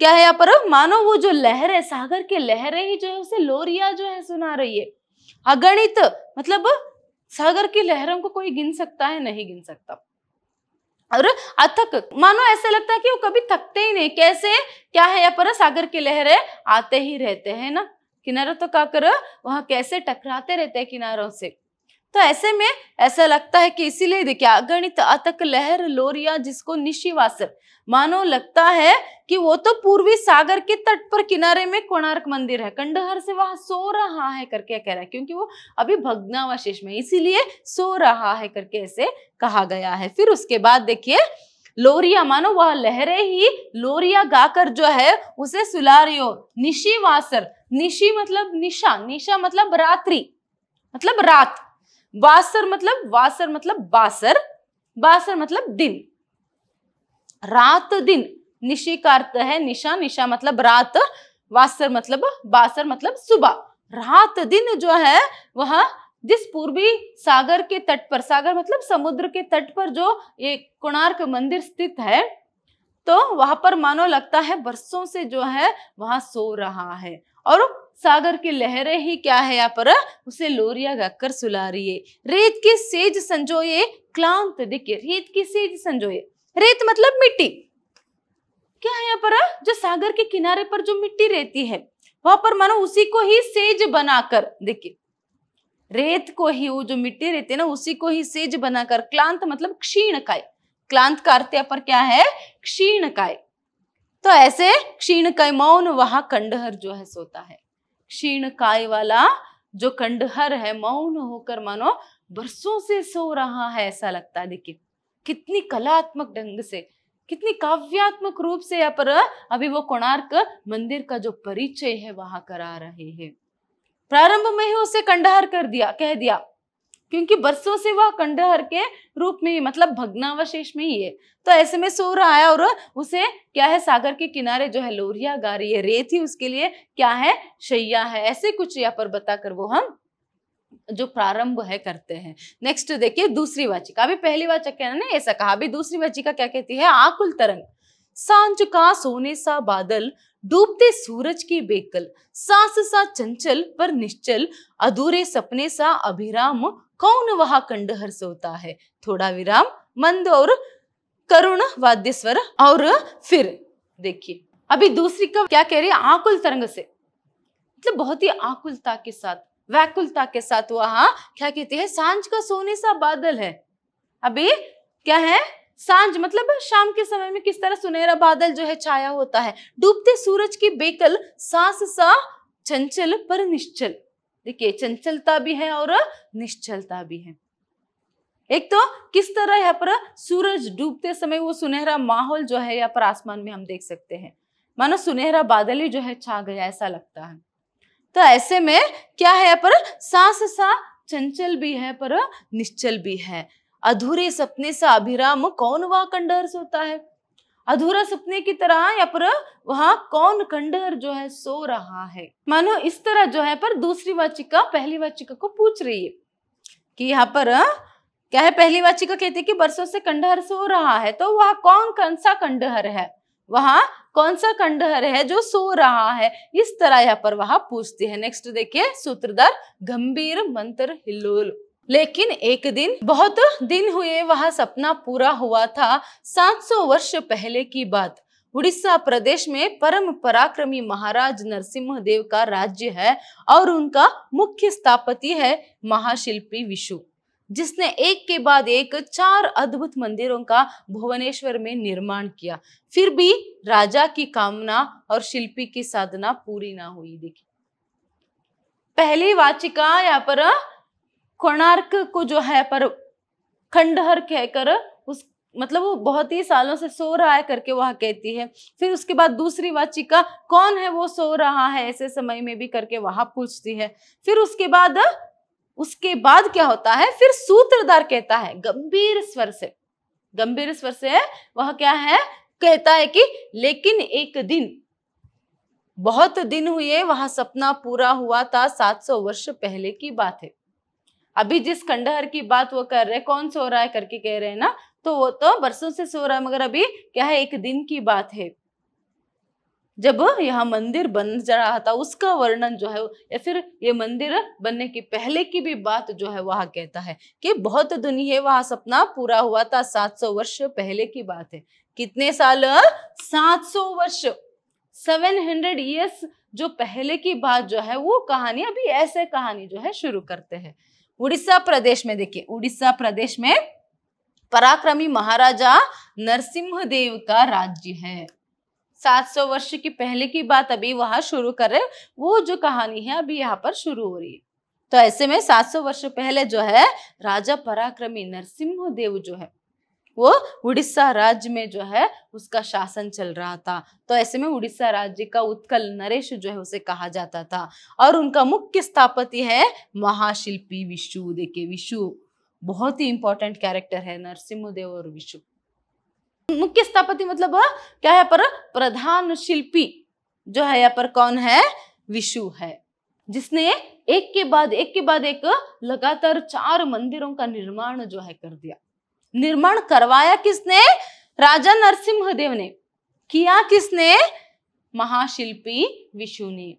क्या है यहाँ पर मानो वो जो लहर है सागर की लहरें ही जो है उसे लोरिया जो है सुना रही है अगणित मतलब सागर की लहरों को कोई गिन सकता है नहीं गिन सकता और अथक मानो ऐसा लगता है कि वो कभी थकते ही नहीं कैसे क्या है यहाँ पर सागर की लहरें आते ही रहते हैं ना किनारों तो का कर वहां कैसे टकराते रहते हैं किनारों से तो ऐसे में ऐसा लगता है कि इसीलिए देखिए अगणित अतक लहर लोरिया जिसको निशिवासर मानो लगता है कि वो तो पूर्वी सागर के तट पर किनारे में कोणार्क मंदिर है कंडहर से वहां सो रहा है करके कह रहा है क्योंकि वो अभी भग्नावशेष में इसीलिए सो रहा है करके ऐसे कहा गया है फिर उसके बाद देखिए लोरिया मानो वह लहरे ही लोरिया गाकर जो है उसे सुलारियो निशी वासर निशी मतलब निशा निशा मतलब रात्रि मतलब रात वासर मतलब वासर मतलब बासर बासर मतलब दिन रात दिन निशी का अर्थ है निशा निशा मतलब रात वासर मतलब बासर मतलब सुबह रात दिन जो है वह जिस पूर्वी सागर के तट पर सागर मतलब समुद्र के तट पर जो ये कोणार्क मंदिर स्थित है तो वहां पर मानो लगता है बरसों से जो है वहां सो रहा है और सागर की लहरें ही क्या है यहाँ पर उसे लोरिया गाकर सुला रही है रेत की सेज संजोए क्लांत देखिए रेत की सेज संजोए रेत मतलब मिट्टी क्या है यहाँ पर जो सागर के किनारे पर जो मिट्टी रहती है वहां पर मानो उसी को ही सेज बनाकर देखिए रेत को ही वो जो मिट्टी रहती है ना उसी को ही सेज बनाकर क्लांत मतलब क्षीण काय क्लांत का अर्थ पर क्या है क्षीण काय तो ऐसे क्षीण काय मौन वहां कंडहर जो है सोता है क्षीण काय वाला जो कंडहर है मौन होकर मानो बरसों से सो रहा है ऐसा लगता है देखिए कितनी कलात्मक ढंग से कितनी काव्यात्मक रूप से यहाँ पर अभी वो कोणार्क मंदिर का जो परिचय है वहां करा रहे हैं प्रारंभ में ही उसे कंडहर कर दिया कह दिया क्योंकि बरसों से वह कंडहर के रूप में ही मतलब भग्नावशेष में ही है तो ऐसे में सो रहा है और उसे क्या है सागर के किनारे जो है लोरिया गा रही है रेत ही उसके लिए क्या है शैया है ऐसे कुछ यहाँ पर बताकर वो हम जो प्रारंभ है करते हैं नेक्स्ट देखिए दूसरी वाचिका अभी पहली वाचिका है ना ऐसा कहा अभी दूसरी वाचिका क्या कहती है आकुल तरंग सांच का सोने सा बादल डूबते सूरज की बेकल सांस सा चंचल पर निश्चल अधूरे सपने सा अभिराम कौन वहा कंडहर सोता है थोड़ा विराम मंद और करुण वाद्य स्वर और फिर देखिए अभी दूसरी कब क्या कह रही है आकुल तरंग से मतलब बहुत ही आकुलता के साथ व्याकुलता के साथ वहां क्या कहते हैं सांझ का सोने सा बादल है अभी क्या है सांझ मतलब शाम के समय में किस तरह सुनहरा बादल जो है छाया होता है डूबते सूरज की बेकल सांस सा चंचल पर निश्चल देखिए चंचलता भी है और निश्चलता भी है एक तो किस तरह यहाँ पर सूरज डूबते समय वो सुनहरा माहौल जो है यहाँ पर आसमान में हम देख सकते हैं मानो सुनहरा बादल ही जो है छा गया ऐसा लगता है तो ऐसे में क्या है यहाँ पर सांस सा चंचल भी है पर निश्चल भी है अधूरे सपने सा अभिराम कौन वह कंडहर सोता है अधूरा सपने की तरह या पर वहां कौन कंडर जो है सो रहा है मानो इस तरह जो है पर दूसरी वाचिका पहली वाचिका को पूछ रही है कि यहाँ पर क्या है पहली वाचिका कहती है कि बरसों से कंडहर सो रहा है तो वह कौन कौन सा कंडहर है वहां कौन सा कंडहर है जो सो रहा है इस तरह यहाँ पर वहां पूछती है नेक्स्ट देखिए सूत्रधार गंभीर मंत्र हिलोल लेकिन एक दिन बहुत दिन हुए वह सपना पूरा हुआ था 700 वर्ष पहले की बात उड़ीसा प्रदेश में परम पराक्रमी महाराज नरसिम्ह देव का राज्य है और उनका मुख्य स्थापति है महाशिल्पी विशु जिसने एक के बाद एक चार अद्भुत मंदिरों का भुवनेश्वर में निर्माण किया फिर भी राजा की कामना और शिल्पी की साधना पूरी ना हुई देखी पहली वाचिका यहाँ पर कोणार्क को जो है पर खंडहर कहकर उस मतलब वो बहुत ही सालों से सो रहा है करके वह कहती है फिर उसके बाद दूसरी वाचिका कौन है वो सो रहा है ऐसे समय में भी करके वहां पूछती है फिर उसके बाद उसके बाद क्या होता है फिर सूत्रधार कहता है गंभीर स्वर से गंभीर स्वर से वह क्या है कहता है कि लेकिन एक दिन बहुत दिन हुए वह सपना पूरा हुआ था 700 वर्ष पहले की बात है अभी जिस खंडहर की बात वो कर रहे कौन सो रहा है करके कह रहे हैं ना तो वो तो बरसों से सो रहा है मगर अभी क्या है एक दिन की बात है जब यह मंदिर बन जा रहा था उसका वर्णन जो है या फिर ये मंदिर बनने की पहले की भी बात जो है वह कहता है कि बहुत दुनिया है वह सपना पूरा हुआ था 700 वर्ष पहले की बात है कितने साल 700 वर्ष 700 इयर्स जो पहले की बात जो है वो कहानी अभी ऐसे कहानी जो है शुरू करते हैं उड़ीसा प्रदेश में देखिए उड़ीसा प्रदेश में पराक्रमी महाराजा नरसिंह देव का राज्य है 700 वर्ष की पहले की बात अभी वहां शुरू कर रहे वो जो कहानी है अभी यहाँ पर शुरू हो रही है तो ऐसे में 700 वर्ष पहले जो है राजा पराक्रमी नरसिंह देव जो है वो उड़ीसा राज्य में जो है उसका शासन चल रहा था तो ऐसे में उड़ीसा राज्य का उत्कल नरेश जो है उसे कहा जाता था और उनका मुख्य स्थापति है महाशिल्पी विशु देखिए विशु बहुत ही इंपॉर्टेंट कैरेक्टर है नरसिम्हदेव और विशु मुख्य स्थापति मतलब क्या है पर प्रधान शिल्पी जो है यहाँ पर कौन है विशु है जिसने एक के बाद एक के बाद एक लगातार चार मंदिरों का निर्माण जो है कर दिया निर्माण करवाया किसने राजा देव ने किया किसने महाशिल्पी विशु ने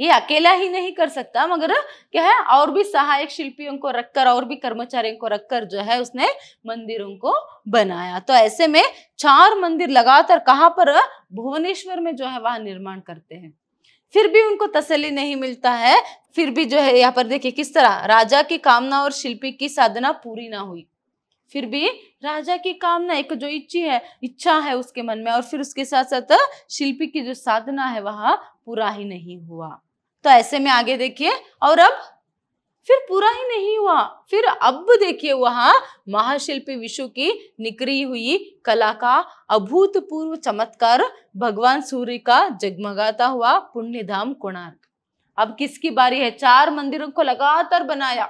ये अकेला ही नहीं कर सकता मगर क्या है और भी सहायक शिल्पियों को रखकर और भी कर्मचारियों को रखकर जो है उसने मंदिरों को बनाया तो ऐसे में चार मंदिर लगातार कहाँ पर भुवनेश्वर में जो है वह निर्माण करते हैं फिर भी उनको तसली नहीं मिलता है फिर भी जो है यहाँ पर देखिए किस तरह राजा की कामना और शिल्पी की साधना पूरी ना हुई फिर भी राजा की कामना एक जो इच्छी है इच्छा है उसके मन में और फिर उसके साथ साथ शिल्पी की जो साधना है वह पूरा ही नहीं हुआ तो ऐसे में आगे देखिए और अब फिर पूरा ही नहीं हुआ फिर अब देखिए वहां महाशिल्पी विश्व की निकरी हुई कला का अभूतपूर्व चमत्कार भगवान सूर्य का जगमगाता हुआ पुण्य धाम कोणार्क अब किसकी बारी है चार मंदिरों को लगातार बनाया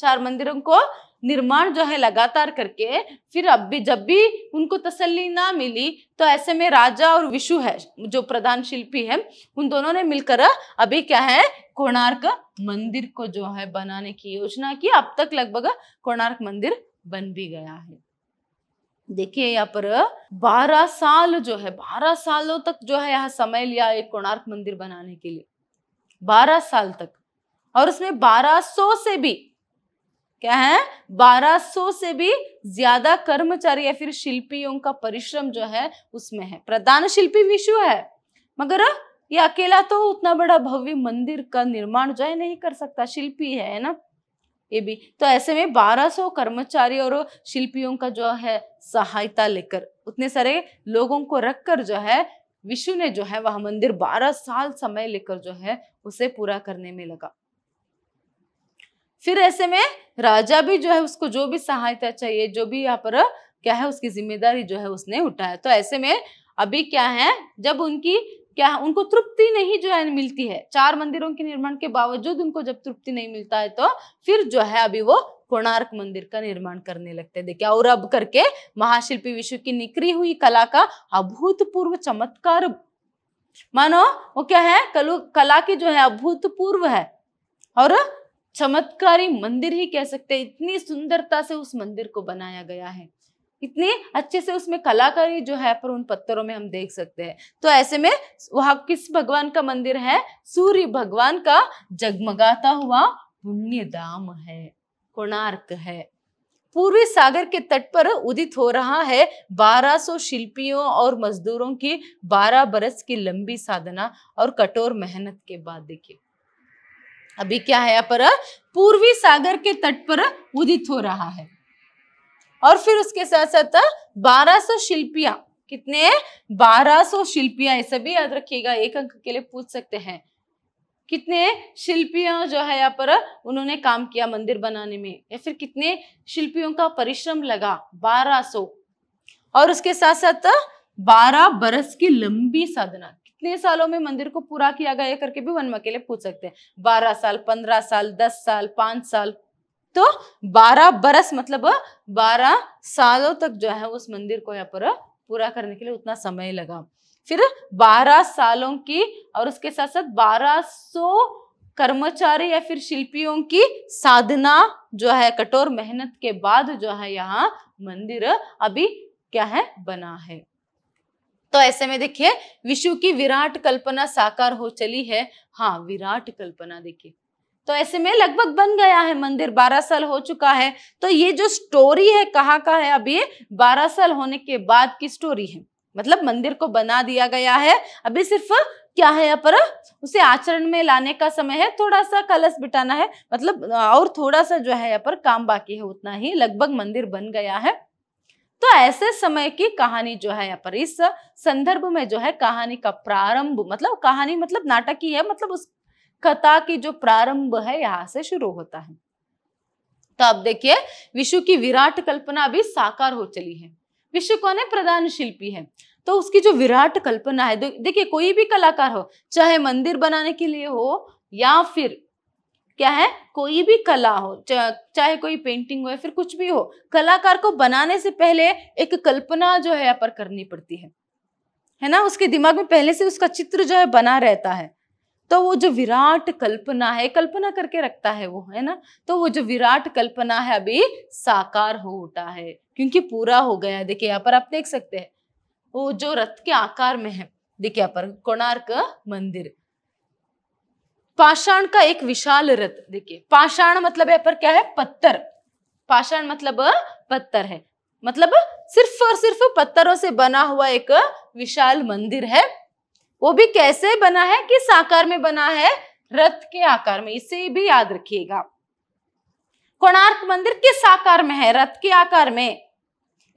चार मंदिरों को निर्माण जो है लगातार करके फिर अब भी जब भी उनको तसल्ली ना मिली तो ऐसे में राजा और विशु है जो प्रधान शिल्पी है उन दोनों ने मिलकर अभी क्या है कोणार्क मंदिर को जो है बनाने की योजना की अब तक लगभग कोणार्क मंदिर बन भी गया है देखिए यहाँ पर बारह साल जो है बारह सालों तक जो है यहाँ समय लिया एक कोणार्क मंदिर बनाने के लिए बारह साल तक और उसमें बारह सौ से भी क्या है 1200 से भी ज्यादा कर्मचारी या फिर शिल्पियों का परिश्रम जो है उसमें है प्रधान शिल्पी विश्व है मगर ये अकेला तो उतना बड़ा भव्य मंदिर का निर्माण जो है नहीं कर सकता शिल्पी है ना ये भी तो ऐसे में 1200 कर्मचारी और शिल्पियों का जो है सहायता लेकर उतने सारे लोगों को रखकर जो है विश्व ने जो है वह मंदिर 12 साल समय लेकर जो है उसे पूरा करने में लगा फिर ऐसे में राजा भी जो है उसको जो भी सहायता चाहिए जो भी यहाँ पर क्या है उसकी जिम्मेदारी जो है उसने उठाया तो ऐसे में अभी क्या है जब उनकी क्या उनको तृप्ति नहीं जो है मिलती है चार मंदिरों के निर्माण के बावजूद उनको जब तृप्ति नहीं मिलता है तो फिर जो है अभी वो कोणार्क मंदिर का निर्माण करने लगते हैं देखिए और अब करके महाशिल्पी विश्व की निकरी हुई कला का अभूतपूर्व चमत्कार मानो वो क्या है कलु कला की जो है अभूतपूर्व है और चमत्कारी मंदिर ही कह सकते हैं इतनी सुंदरता से उस मंदिर को बनाया गया है इतने अच्छे से उसमें कलाकारी जो है पर उन पत्थरों में हम देख सकते हैं तो ऐसे में वहां किस भगवान का मंदिर है सूर्य भगवान का जगमगाता हुआ पुण्य धाम है कोणार्क है पूर्वी सागर के तट पर उदित हो रहा है 1200 शिल्पियों और मजदूरों की 12 बरस की लंबी साधना और कठोर मेहनत के बाद देखिए अभी क्या है यहाँ पर पूर्वी सागर के तट पर उदित हो रहा है और फिर उसके साथ साथ 1200 शिल्पिया कितने हैं 1200 शिल्पिया ये सभी याद रखिएगा एक अंक के लिए पूछ सकते हैं कितने शिल्पियों जो है यहाँ पर उन्होंने काम किया मंदिर बनाने में या फिर कितने शिल्पियों का परिश्रम लगा 1200 और उसके साथ साथ 12 बरस की लंबी साधना कितने सालों में मंदिर को पूरा किया गया करके भी वन अकेले पूछ सकते हैं बारह साल पंद्रह साल दस साल पांच साल तो बारह बरस मतलब बारह सालों तक जो है उस मंदिर को यहाँ पर पूरा करने के लिए उतना समय लगा फिर बारह सालों की और उसके साथ साथ बारह सौ कर्मचारी या फिर शिल्पियों की साधना जो है कठोर मेहनत के बाद जो है यहाँ मंदिर अभी क्या है बना है तो ऐसे में देखिए विश्व की विराट कल्पना साकार हो चली है हाँ विराट कल्पना देखिए तो ऐसे में लगभग बन गया है मंदिर बारह साल हो चुका है तो ये जो स्टोरी है कहाँ का है अब ये बारह साल होने के बाद की स्टोरी है मतलब मंदिर को बना दिया गया है अभी सिर्फ क्या है यहाँ पर उसे आचरण में लाने का समय है थोड़ा सा कलश बिटाना है मतलब और थोड़ा सा जो है यहाँ पर काम बाकी है उतना ही लगभग मंदिर बन गया है तो ऐसे समय की कहानी जो है यहाँ पर इस संदर्भ में जो है कहानी का प्रारंभ मतलब कहानी मतलब नाटक ही है मतलब उस कथा की जो प्रारंभ है यहाँ से शुरू होता है तो अब देखिए विश्व की विराट कल्पना भी साकार हो चली है विश्व कौन है प्रधान शिल्पी है तो उसकी जो विराट कल्पना है देखिए कोई भी कलाकार हो चाहे मंदिर बनाने के लिए हो या फिर क्या है कोई भी कला हो चाहे कोई पेंटिंग हो या फिर कुछ भी हो कलाकार को बनाने से पहले एक कल्पना जो है यहाँ पर करनी पड़ती है है ना उसके दिमाग में पहले से उसका चित्र जो है बना रहता है तो वो जो विराट कल्पना है कल्पना करके रखता है वो है ना तो वो जो विराट कल्पना है अभी साकार हो उठा है क्योंकि पूरा हो गया देखिए यहाँ पर आप देख सकते हैं वो जो रथ के आकार में है देखिए यहाँ पर कोणार्क मंदिर पाषाण का एक विशाल रथ देखिए पाषाण मतलब यहाँ पर क्या है पत्थर पाषाण मतलब पत्थर है मतलब सिर्फ और सिर्फ पत्थरों से बना हुआ एक विशाल मंदिर है वो भी कैसे बना है किस आकार में बना है रथ के आकार में इसे भी याद रखिएगा कोणार्क मंदिर किस आकार में है रथ के आकार में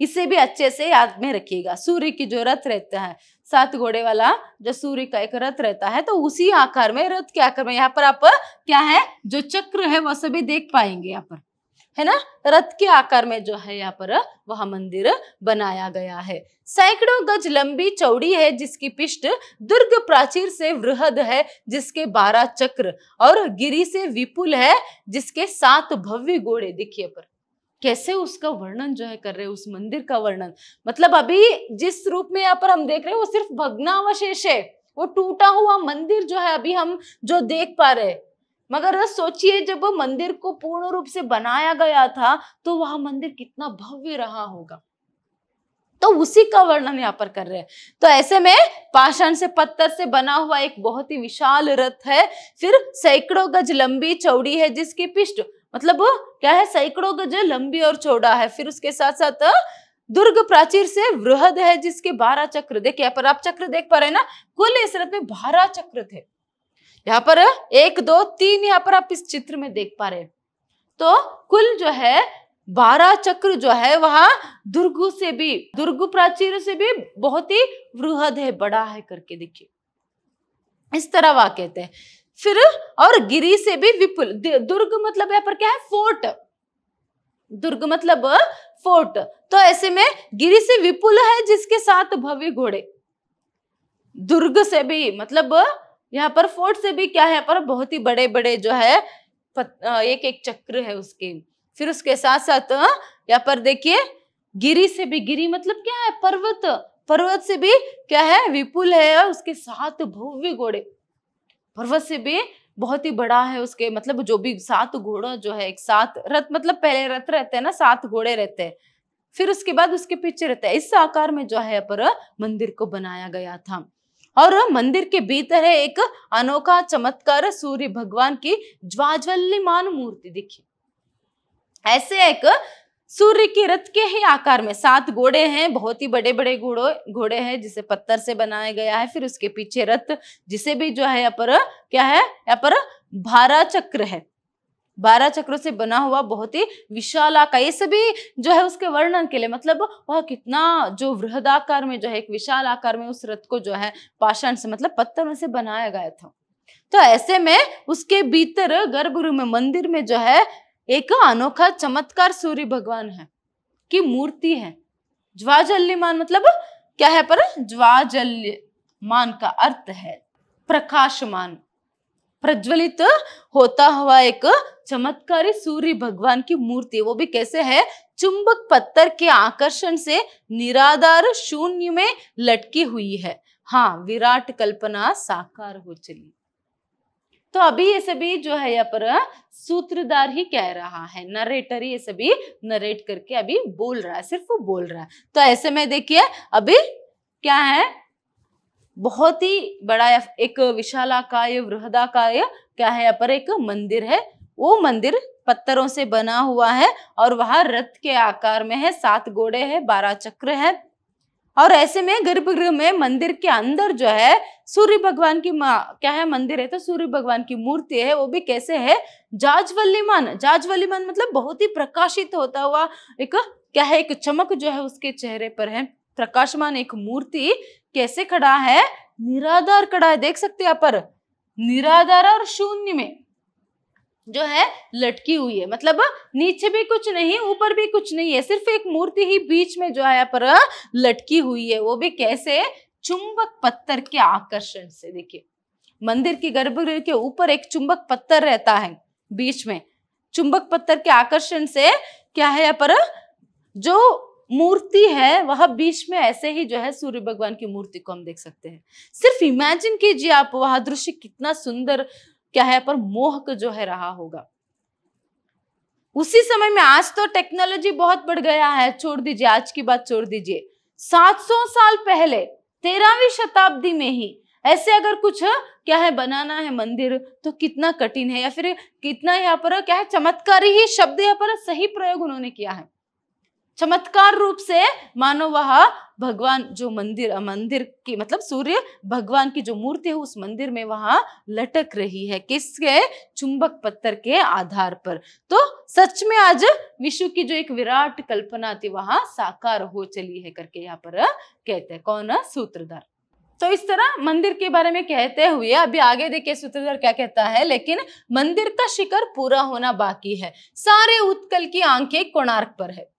इसे भी अच्छे से याद में रखिएगा सूर्य की जो रथ रहता है सात घोड़े वाला जो सूर्य का एक रथ रहता है तो उसी आकार में रथ के आकार में यहाँ पर आप क्या है जो चक्र है वह सभी देख पाएंगे यहाँ पर है ना रथ के आकार में जो है यहाँ पर वह मंदिर बनाया गया है सैकड़ों गज लंबी चौड़ी है जिसकी पिष्ट दुर्ग प्राचीर से वृहद है जिसके बारह चक्र और गिरी से विपुल है जिसके सात भव्य घोड़े देखिए पर कैसे उसका वर्णन जो है कर रहे हैं उस मंदिर का वर्णन मतलब अभी जिस रूप में यहाँ पर हम देख रहे हैं वो सिर्फ भग्नावशेष है वो टूटा हुआ मंदिर जो है अभी हम जो देख पा रहे मगर सोचिए जब मंदिर को पूर्ण रूप से बनाया गया था तो वह मंदिर कितना भव्य रहा होगा तो उसी का वर्णन यहाँ पर कर रहे हैं तो ऐसे में पाषाण से पत्थर से बना हुआ एक बहुत ही विशाल रथ है फिर सैकड़ों गज लंबी चौड़ी है जिसकी पिष्ट मतलब वो क्या है सैकड़ों गज लंबी और चौड़ा है फिर उसके साथ साथ दुर्ग प्राचीर से वृहद है जिसके बारह चक्र देखिए यहाँ पर आप चक्र देख पा रहे हैं ना कुल इस रथ में बारह चक्र थे यहाँ पर एक दो तीन यहाँ पर आप इस चित्र में देख पा रहे हैं तो कुल जो है बारह चक्र जो है वहां दुर्ग से भी दुर्ग प्राचीर से भी बहुत ही वृहद है बड़ा है करके देखिए इस तरह कहते हैं फिर और गिरी से भी विपुल दुर्ग मतलब यहाँ पर क्या है फोर्ट दुर्ग मतलब फोर्ट तो ऐसे में गिरी से विपुल है जिसके साथ भव्य घोड़े दुर्ग से भी मतलब यहाँ पर फोर्ट से भी क्या है पर बहुत ही बड़े बड़े जो है एक एक चक्र है उसके फिर उसके साथ साथ यहाँ पर देखिए गिरी से भी गिरी मतलब क्या है पर्वत पर्वत से भी क्या है विपुल है उसके साथ भव्य घोड़े पर्वत से भी बहुत ही बड़ा है उसके मतलब जो भी सात घोड़ा जो है एक साथ रथ मतलब पहले रथ रहते हैं ना सात घोड़े रहते हैं फिर उसके बाद उसके पीछे रहते हैं इस आकार में जो है पर मंदिर को बनाया गया था और मंदिर के भीतर है एक अनोखा चमत्कार सूर्य भगवान की ज्वाज्वल्यमान मूर्ति दिखी ऐसे एक सूर्य के रथ के ही आकार में सात घोड़े हैं बहुत ही बड़े बड़े घोड़ो घोड़े हैं जिसे पत्थर से बनाया गया है फिर उसके पीछे रथ जिसे भी जो है यहाँ पर क्या है यहाँ पर भारा चक्र है बारह चक्रों से बना हुआ बहुत ही विशाल आकार ये सभी जो है उसके वर्णन के लिए मतलब वह कितना जो वृहदाकार में जो है एक विशाल आकार में उस रथ को जो है पाषाण से मतलब में से बनाया गया था तो ऐसे में उसके भीतर गर्भगृह में मंदिर में जो है एक अनोखा चमत्कार सूर्य भगवान है की मूर्ति है ज्वाजल्यमान मतलब क्या है पर ज्वाजल्यमान का अर्थ है प्रकाशमान प्रज्वलित होता हुआ एक चमत्कारी सूर्य भगवान की मूर्ति वो भी कैसे है चुंबक पत्थर के आकर्षण से निराधार शून्य में लटकी हुई है हाँ विराट कल्पना साकार हो चली तो अभी ये सभी जो है यहाँ पर सूत्रधार ही कह रहा है नरेटर ही ये सभी नरेट करके अभी बोल रहा है सिर्फ वो बोल रहा है तो ऐसे में देखिए अभी क्या है बहुत ही बड़ा एक विशालाकाय वृहदाकाय क्या है यहाँ पर एक मंदिर है वो मंदिर पत्थरों से बना हुआ है और वहां रथ के आकार में है सात घोड़े है बारह चक्र है और ऐसे में गर्भगृह में मंदिर के अंदर जो है सूर्य भगवान की क्या है मंदिर है तो सूर्य भगवान की मूर्ति है वो भी कैसे है जाजवल्लीमान जाजवल्लीमान मतलब बहुत ही प्रकाशित होता हुआ एक क्या है एक चमक जो है उसके चेहरे पर है प्रकाशमान एक मूर्ति कैसे खड़ा है निराधार खड़ा है देख सकते हैं यहाँ पर निराधार और शून्य में जो है लटकी हुई है मतलब नीचे भी कुछ नहीं ऊपर भी कुछ नहीं है सिर्फ एक मूर्ति ही बीच में जो है यहाँ पर लटकी हुई है वो भी कैसे चुंबक पत्थर के आकर्षण से देखिए मंदिर की गर्भगृह के ऊपर एक चुंबक पत्थर रहता है बीच में चुंबक पत्थर के आकर्षण से क्या है यहाँ पर जो मूर्ति है वह बीच में ऐसे ही जो है सूर्य भगवान की मूर्ति को हम देख सकते हैं सिर्फ इमेजिन कीजिए आप वह दृश्य कितना सुंदर क्या है पर मोहक जो है रहा होगा उसी समय में आज तो टेक्नोलॉजी बहुत बढ़ गया है छोड़ दीजिए आज की बात छोड़ दीजिए 700 साल पहले तेरहवीं शताब्दी में ही ऐसे अगर कुछ क्या है बनाना है मंदिर तो कितना कठिन है या फिर कितना यहाँ पर क्या है चमत्कारी ही शब्द यहाँ पर सही प्रयोग उन्होंने किया है चमत्कार रूप से मानो वह भगवान जो मंदिर मंदिर की मतलब सूर्य भगवान की जो मूर्ति है उस मंदिर में वहां लटक रही है किसके चुंबक पत्थर के आधार पर तो सच में आज विश्व की जो एक विराट कल्पना थी वहां साकार हो चली है करके यहाँ पर कहते हैं कौन सूत्रधार तो इस तरह मंदिर के बारे में कहते हुए अभी आगे देखिए सूत्रधार क्या कहता है लेकिन मंदिर का शिखर पूरा होना बाकी है सारे उत्कल की आंखें कोणार्क पर है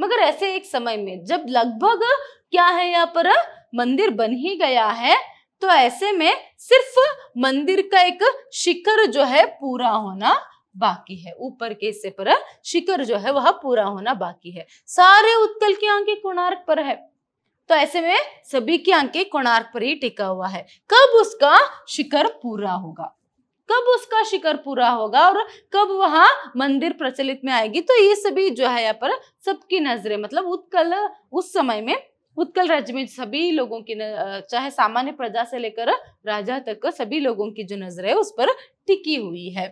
मगर ऐसे एक समय में जब लगभग क्या है यहाँ पर मंदिर बन ही गया है तो ऐसे में सिर्फ मंदिर का एक शिखर जो है पूरा होना बाकी है ऊपर के हिस्से पर शिखर जो है वह पूरा होना बाकी है सारे उत्कल की आंखें कोणार्क पर है तो ऐसे में सभी की आंखें कोणार्क पर ही टिका हुआ है कब उसका शिखर पूरा होगा कब उसका शिखर पूरा होगा और कब वहां मंदिर प्रचलित में आएगी तो ये सभी जो है यहाँ पर सबकी नजरें मतलब उत्कल उस समय में उत्कल राज्य में सभी लोगों की चाहे सामान्य प्रजा से लेकर राजा तक सभी लोगों की जो नजर है उस पर टिकी हुई है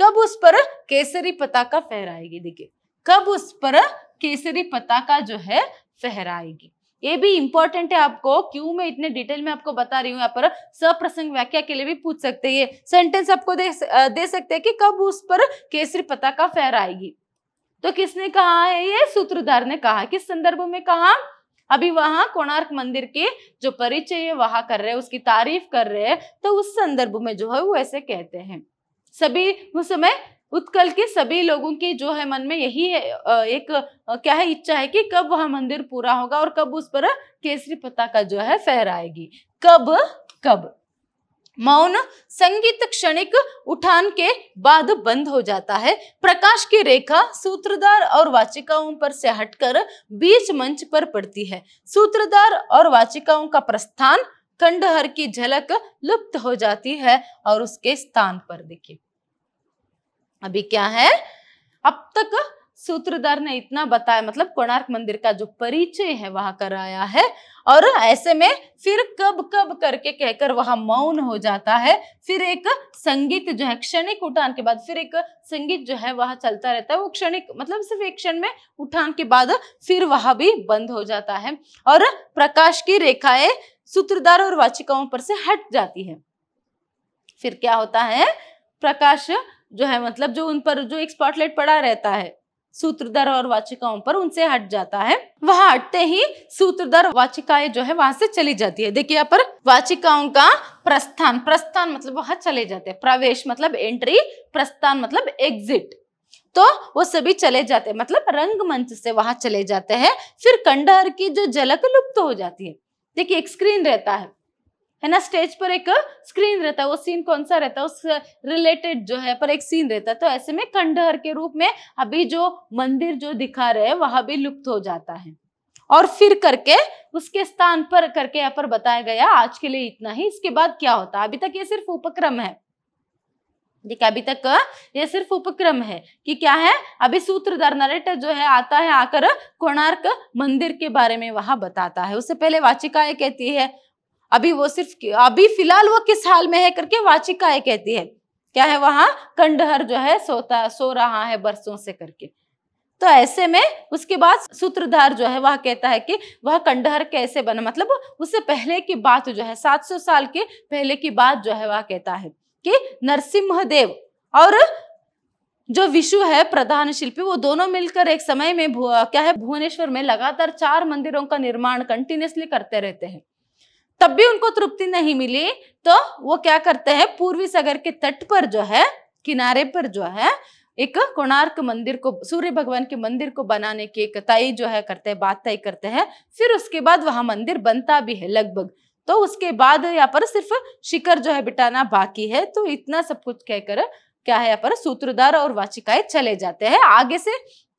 कब उस पर केसरी पताका फहराएगी देखिए कब उस पर केसरी पताका जो है फहराएगी ये भी इंपॉर्टेंट है आपको क्यों मैं इतने डिटेल में आपको बता रही हूँ यहाँ पर सप्रसंग व्याख्या के लिए भी पूछ सकते हैं सेंटेंस आपको दे, दे सकते हैं कि कब उस पर केसरी पता का फेर आएगी तो किसने कहा है ये सूत्रधार ने कहा किस संदर्भ में कहा अभी वहां कोणार्क मंदिर के जो परिचय है वहां कर रहे हैं उसकी तारीफ कर रहे हैं तो उस संदर्भ में जो है वो ऐसे कहते हैं सभी उस समय उत्कल के सभी लोगों के जो है मन में यही है, एक क्या है इच्छा है कि कब वह मंदिर पूरा होगा और कब उस पर केसरी पताका जो है फहराएगी कब कब मौन संगीत क्षणिक उठान के बाद बंद हो जाता है प्रकाश की रेखा सूत्रधार और वाचिकाओं पर से हटकर बीच मंच पर पड़ती है सूत्रधार और वाचिकाओं का प्रस्थान खंडहर की झलक लुप्त हो जाती है और उसके स्थान पर देखिए अभी क्या है अब तक सूत्रधार ने इतना बताया मतलब कोणार्क मंदिर का जो परिचय है वहां कराया है और ऐसे में फिर कब कब करके कहकर वहां मौन हो जाता है फिर एक संगीत जो है क्षणिक उठान के बाद फिर एक संगीत जो है वह चलता रहता है वो क्षणिक मतलब सिर्फ एक क्षण में उठान के बाद फिर वहां भी बंद हो जाता है और प्रकाश की रेखाएं सूत्रधार और वाचिकाओं पर से हट जाती है फिर क्या होता है प्रकाश जो है मतलब जो उन पर जो एक स्पॉटलाइट पड़ा रहता है सूत्रधर और वाचिकाओं पर उनसे हट जाता है वह हटते ही सूत्रधर वाचिकाएं जो है वहां से चली जाती है देखिए यहाँ पर वाचिकाओं का प्रस्थान प्रस्थान मतलब वह चले जाते हैं प्रवेश मतलब एंट्री प्रस्थान मतलब एग्जिट तो वो सभी चले जाते हैं मतलब रंगमंच से वहां चले जाते हैं फिर कंडहर की जो झलक लुप्त तो हो जाती है देखिए एक स्क्रीन रहता है है ना स्टेज पर एक स्क्रीन रहता है वो सीन कौन सा रहता है उस रिलेटेड जो है पर एक सीन रहता है तो ऐसे में खंडहर के रूप में अभी जो मंदिर जो दिखा रहे हैं वह भी लुप्त हो जाता है और फिर करके उसके स्थान पर करके यहाँ पर बताया गया आज के लिए इतना ही इसके बाद क्या होता है अभी तक ये सिर्फ उपक्रम है देखिए अभी तक ये सिर्फ उपक्रम है कि क्या है अभी सूत्रधार नरेटर जो है आता है आकर कोणार्क मंदिर के बारे में वहां बताता है उससे पहले वाचिकाएं कहती है अभी वो सिर्फ अभी फिलहाल वो किस हाल में है करके वाचिकाए कहती है क्या है वहां कंडहर जो है सोता सो रहा है बरसों से करके तो ऐसे में उसके बाद सूत्रधार जो है वह कहता है कि वह कंडहर कैसे बना मतलब उससे पहले की बात जो है 700 साल के पहले की बात जो है वह कहता है कि नरसिंह देव और जो विशु है प्रधान शिल्पी वो दोनों मिलकर एक समय में क्या है भुवनेश्वर में लगातार चार मंदिरों का निर्माण कंटिन्यूसली करते रहते हैं तब भी उनको तृप्ति नहीं मिली तो वो क्या करते हैं पूर्वी सागर के तट पर जो है किनारे पर जो है एक कोणार्क मंदिर को सूर्य भगवान के मंदिर को बनाने की एक तय जो है करते हैं बात तय करते हैं फिर उसके बाद वहां मंदिर बनता भी है लगभग तो उसके बाद यहाँ पर सिर्फ शिखर जो है बिटाना बाकी है तो इतना सब कुछ कहकर क्या है यहाँ पर सूत्रधार और वाचिकाएं चले जाते हैं आगे से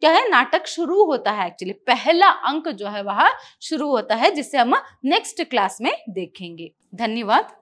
क्या है नाटक शुरू होता है एक्चुअली पहला अंक जो है वह शुरू होता है जिसे हम नेक्स्ट क्लास में देखेंगे धन्यवाद